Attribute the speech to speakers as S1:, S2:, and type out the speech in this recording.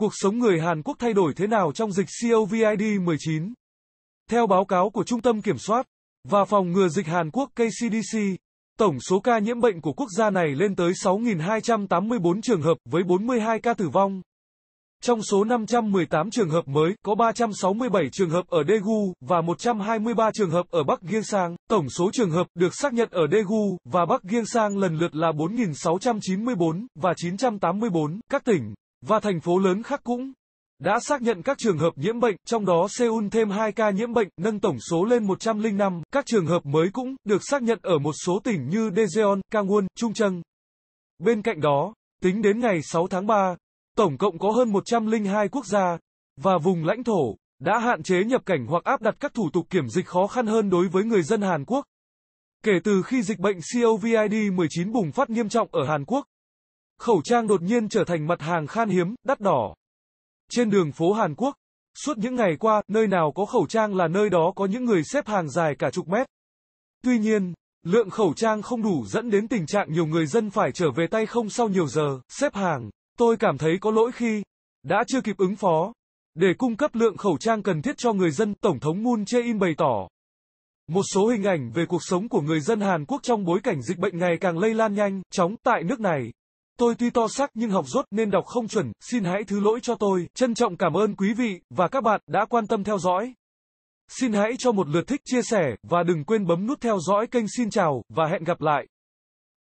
S1: Cuộc sống người Hàn Quốc thay đổi thế nào trong dịch COVID-19? Theo báo cáo của Trung tâm Kiểm soát và Phòng ngừa dịch Hàn Quốc KCDC, tổng số ca nhiễm bệnh của quốc gia này lên tới 6.284 trường hợp với 42 ca tử vong. Trong số 518 trường hợp mới, có 367 trường hợp ở Daegu và 123 trường hợp ở Bắc Gyeongsang. Tổng số trường hợp được xác nhận ở Daegu và Bắc Gyeongsang lần lượt là 4.694 và 984. Các tỉnh, và thành phố lớn khác cũng đã xác nhận các trường hợp nhiễm bệnh, trong đó Seoul thêm 2 ca nhiễm bệnh, nâng tổng số lên 105. Các trường hợp mới cũng được xác nhận ở một số tỉnh như Daejeon, Gangwon, Chungcheong. Bên cạnh đó, tính đến ngày 6 tháng 3, tổng cộng có hơn 102 quốc gia và vùng lãnh thổ đã hạn chế nhập cảnh hoặc áp đặt các thủ tục kiểm dịch khó khăn hơn đối với người dân Hàn Quốc. Kể từ khi dịch bệnh COVID-19 bùng phát nghiêm trọng ở Hàn Quốc, khẩu trang đột nhiên trở thành mặt hàng khan hiếm, đắt đỏ. Trên đường phố Hàn Quốc, suốt những ngày qua, nơi nào có khẩu trang là nơi đó có những người xếp hàng dài cả chục mét. Tuy nhiên, lượng khẩu trang không đủ dẫn đến tình trạng nhiều người dân phải trở về tay không sau nhiều giờ, xếp hàng. Tôi cảm thấy có lỗi khi đã chưa kịp ứng phó. Để cung cấp lượng khẩu trang cần thiết cho người dân, Tổng thống Moon Jae-in bày tỏ. Một số hình ảnh về cuộc sống của người dân Hàn Quốc trong bối cảnh dịch bệnh ngày càng lây lan nhanh, chóng tại nước này. Tôi tuy to xác nhưng học rốt nên đọc không chuẩn, xin hãy thứ lỗi cho tôi. Trân trọng cảm ơn quý vị và các bạn đã quan tâm theo dõi. Xin hãy cho một lượt thích, chia sẻ và đừng quên bấm nút theo dõi kênh Xin chào và hẹn gặp lại.